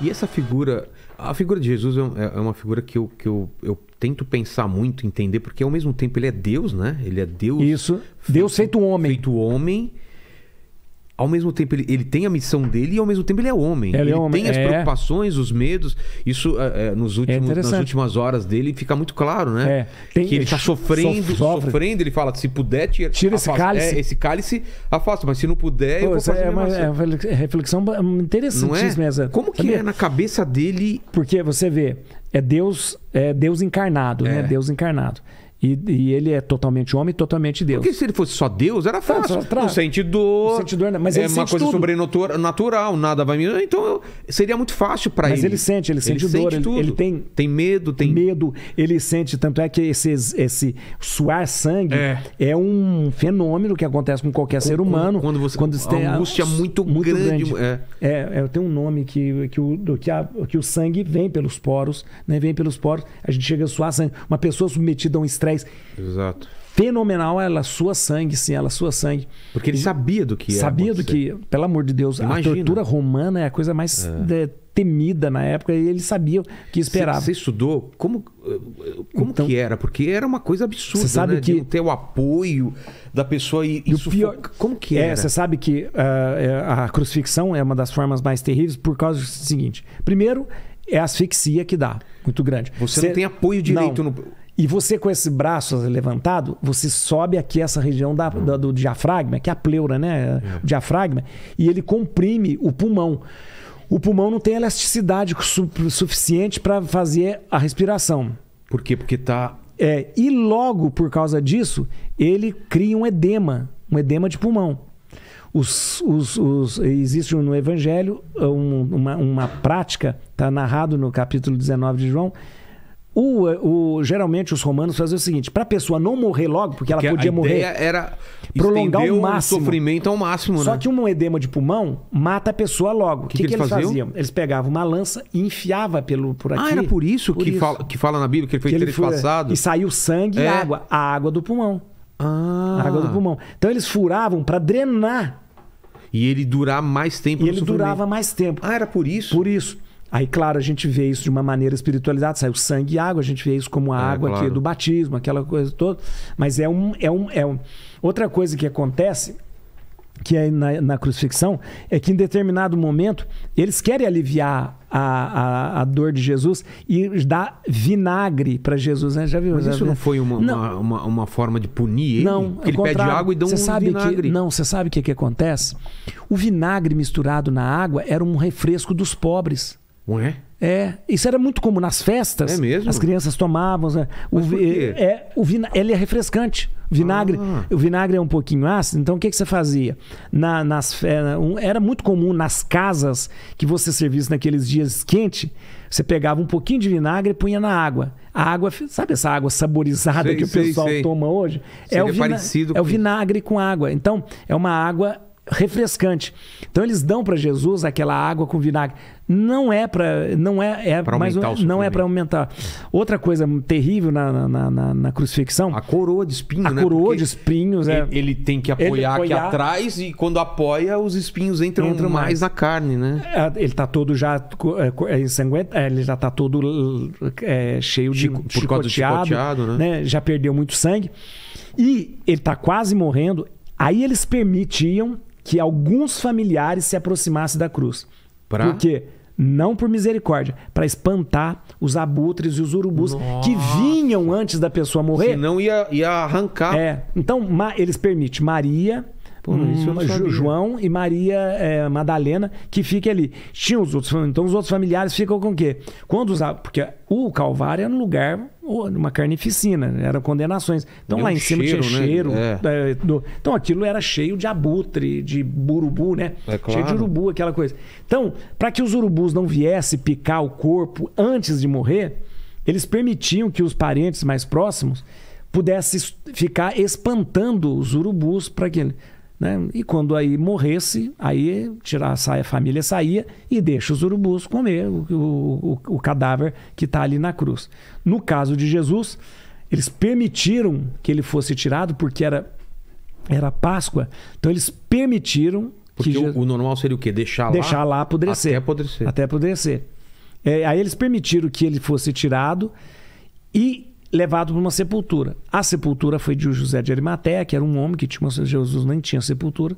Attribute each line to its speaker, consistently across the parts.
Speaker 1: E essa figura, a figura de Jesus é, é uma figura que eu, que eu, eu tento pensar muito, entender, porque ao mesmo tempo ele é Deus, né? Ele é Deus. Isso. Feito, Deus feito homem. Feito homem ao mesmo tempo ele, ele tem a missão dele e ao mesmo tempo ele é homem. Ele, é ele é homem. tem as é. preocupações, os medos. Isso eh, eh, é, nos últimos, nas últimas horas dele fica muito claro, né? É, tem, que ele está sofrendo, sofrendo. Ele fala: se puder, tira, tira afasta, é, esse cálice. esse cálice afasta, mas se não puder, Pô, eu vou fazer é, uma, é uma
Speaker 2: reflexão interessantíssima essa. Como que Sabia? é na cabeça dele? Porque você vê, é Deus, é Deus encarnado, né? Deus encarnado. E, e, ele é totalmente homem e totalmente Deus. Porque
Speaker 1: se ele fosse só Deus, era tá, fácil. Tá, tá, tá. Não sente dor. Sente dor é, mas é uma coisa sobrenatural, nada vai me. Então seria muito fácil para ele. Mas ele sente, ele sente ele dor. Sente ele, ele,
Speaker 2: tem, tem medo, tem. Medo, ele sente. Tanto é que esse, esse suar sangue é. é um fenômeno que acontece com qualquer com, ser humano. Quando você, quando tem angústia a, é muito, muito grande. grande. É. É, é, tem um nome que, que, o, que, a, que o sangue vem pelos poros, né? Vem pelos poros, a gente chega a suar sangue. Uma pessoa submetida a um estresse Exato. Fenomenal ela sua sangue, sim, ela sua sangue. Porque ele sabia do que era. Sabia do que, pelo amor de Deus, Imagina. a tortura romana é a coisa mais é. de, é, temida na época e ele sabia o que esperava. Você
Speaker 1: estudou como, como então, que era? Porque era uma coisa absurda, você sabe né? que ter o apoio da pessoa e, e isso pior, foi... como que é, Você
Speaker 2: sabe que uh, a crucifixão é uma das formas mais terríveis por causa do seguinte. Primeiro, é a asfixia que dá, muito grande. Você, você não tem apoio direito não. no e você com esse braço levantado, você sobe aqui essa região da, da, do diafragma, que é a pleura, né? O é. diafragma, e ele comprime o pulmão. O pulmão não tem elasticidade su suficiente para fazer a respiração. Por quê? Porque tá. É, e logo por causa disso, ele cria um edema, um edema de pulmão. Os, os, os, existe no Evangelho uma, uma prática, está narrado no capítulo 19 de João, o, o, geralmente os romanos faziam o seguinte: para a pessoa não morrer logo, porque, porque ela podia morrer, era
Speaker 1: prolongar o máximo. O sofrimento ao
Speaker 2: máximo, Só né? que um edema de pulmão mata a pessoa logo. O que, que, que, que, eles faziam? faziam? Eles pegavam uma lança e enfiava pelo, por ah, aqui. Ah, era por isso, por que, isso. Fala, que
Speaker 1: fala na Bíblia que ele foi que ele E saiu sangue
Speaker 2: é. e água. A água do pulmão. Ah. A água do ah. pulmão. Então eles furavam para drenar.
Speaker 1: E ele durar mais
Speaker 2: tempo e ele durava mais tempo. Ah, era por isso? Por isso. Aí, claro, a gente vê isso de uma maneira espiritualizada, sai o sangue e água, a gente vê isso como a é, água claro. aqui do batismo, aquela coisa toda. Mas é um, é um, é um. Outra coisa que acontece, que é na, na crucifixão, é que em determinado momento eles querem aliviar a, a, a dor de Jesus e dar vinagre para Jesus, né? Já viu? Mas isso não foi uma, não.
Speaker 1: Uma, uma, uma, forma de punir ele? Não, ele pede água e dá um sabe vinagre. Que, não,
Speaker 2: você sabe o que, que acontece? O vinagre misturado na água era um refresco dos pobres. Ué? É, isso era muito comum nas festas. É mesmo? As crianças tomavam. Né? O, vinho. por quê? É, o vina, ele é refrescante. Vinagre, ah. O vinagre é um pouquinho ácido, então o que, que você fazia? Na, nas, era muito comum nas casas que você servisse naqueles dias quente, você pegava um pouquinho de vinagre e punha na água. A água, sabe essa água saborizada sei, que o sei, pessoal sei. toma hoje? Seria é, é, é o, vina, é o vinagre com água. Então, é uma água refrescante. Então eles dão para Jesus aquela água com vinagre. Não é para não é, é pra mais um, não é para aumentar. Outra coisa terrível na, na, na, na, crucifixão, a coroa de espinhos. A né? coroa Porque de espinhos. É...
Speaker 1: Ele, tem que apoiar, apoiar, aqui atrás e quando apoia os espinhos entram, entram mais, na
Speaker 2: carne, né? É, ele tá todo já é, é, ensanguentado, é, ele já tá todo é, cheio de por causa do chicoteado, né? né? Já perdeu muito sangue e ele tá quase morrendo. Aí eles permitiam que alguns familiares se aproximassem da cruz. Pra? Por quê? não por misericórdia, para espantar os abutres e os urubus Nossa. que vinham antes da pessoa morrer. Senão
Speaker 1: ia, ia arrancar.
Speaker 2: É. Então, eles permitem Maria, Pô, hum, isso eu hum, não sabia. João e Maria é, Madalena, que fica ali. Tinha os outros, então os outros familiares ficam com o quê? Quando os, porque o Calvário era um lugar, uma carnificina, né? eram condenações. Então Deu lá em cima cheiro, tinha né? cheiro. É. é. Do, então aquilo era cheio de abutre, de urubu, né? É claro. Cheio de urubu, aquela coisa. Então, para que os urubus não viessem picar o corpo antes de morrer, eles permitiam que os parentes mais próximos pudessem ficar espantando os urubus para que né? E quando aí morresse, aí tirar a família saía e deixa os urubus comer o, o, o cadáver que está ali na cruz. No caso de Jesus, eles permitiram que ele fosse tirado porque era, era Páscoa. Então eles permitiram porque que o, o normal seria o quê? Deixar, deixar lá, lá apodrecer. Até apodrecer. Até apodrecer. É, aí eles permitiram que ele fosse tirado e levado para uma sepultura. A sepultura foi de José de Arimateia, que era um homem que tinha, Jesus nem tinha sepultura,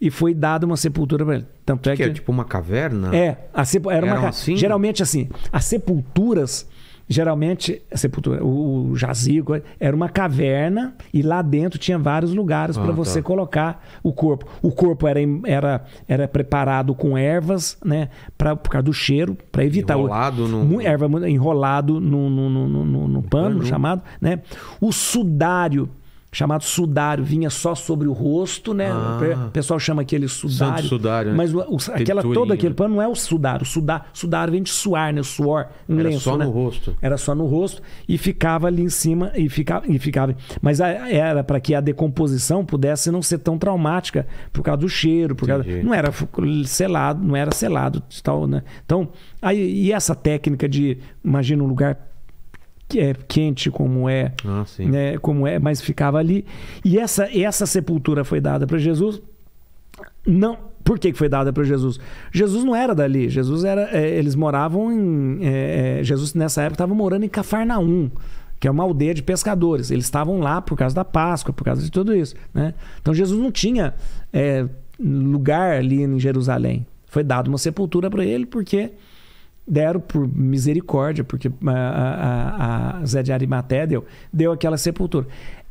Speaker 2: e foi dada uma sepultura para ele. Tanto que é que, é tipo uma
Speaker 1: caverna? É,
Speaker 2: a sep... era uma assim? Geralmente assim, as sepulturas geralmente a sepultura, o, o jazigo era uma caverna e lá dentro tinha vários lugares ah, para tá. você tá. colocar o corpo. O corpo era, era, era preparado com ervas, né, para por causa do cheiro, para evitar enrolado o no... erva enrolado no, no, no, no, no pano, pano chamado, né? O sudário chamado sudário, vinha só sobre o rosto, né? Ah. o pessoal chama aquele sudário. Santo sudário, né? Mas o, o, aquela, todo aquele né? pano não é o sudário. O sudário, sudário vem de suar, né? O suor, um Era lenço, só né? no rosto. Era só no rosto e ficava ali em cima e ficava. E ficava. Mas a, era para que a decomposição pudesse não ser tão traumática por causa do cheiro, por causa, não era selado, não era selado, tal, né? Então, aí, e essa técnica de imagina um lugar é quente como é, ah, né, como é, mas ficava ali. E essa essa sepultura foi dada para Jesus. Não, por que foi dada para Jesus? Jesus não era dali. Jesus era, é, eles moravam em, é, é Jesus nessa época estava morando em Cafarnaum, que é uma aldeia de pescadores. Eles estavam lá por causa da Páscoa, por causa de tudo isso, né? Então Jesus não tinha é, lugar ali em Jerusalém. Foi dado uma sepultura para ele porque deram por misericórdia, porque a, a, a Zé de Arimaté deu, deu aquela sepultura.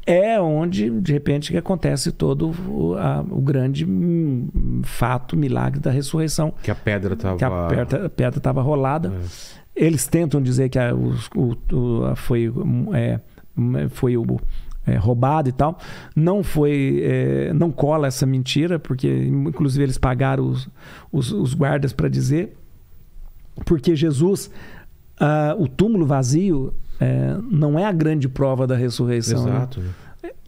Speaker 2: É onde, de repente, que acontece todo o, a, o grande hum, fato, milagre da ressurreição.
Speaker 1: Que a pedra estava... Que a
Speaker 2: pedra estava rolada. É. Eles tentam dizer que a, o, o, foi, é, foi o... É, roubado e tal. Não foi, é, não cola essa mentira, porque inclusive eles pagaram os, os, os guardas para dizer. Porque Jesus, uh, o túmulo vazio, é, não é a grande prova da ressurreição. Né? Exato. Né?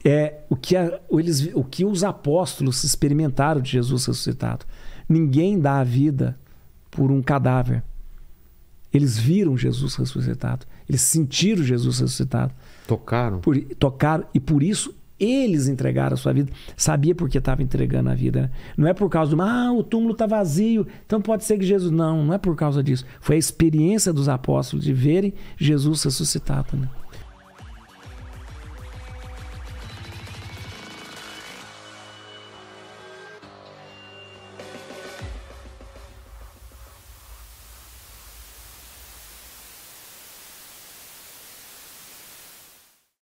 Speaker 2: É o que, a, eles, o que os apóstolos experimentaram de Jesus ressuscitado. Ninguém dá a vida por um cadáver. Eles viram Jesus ressuscitado. Eles sentiram Jesus ressuscitado. Tocaram. Por, tocaram. E por isso eles entregaram a sua vida. Sabia porque estava entregando a vida. Né? Não é por causa do, ah, o túmulo está vazio, então pode ser que Jesus. Não, não é por causa disso. Foi a experiência dos apóstolos de verem Jesus ressuscitado. Né?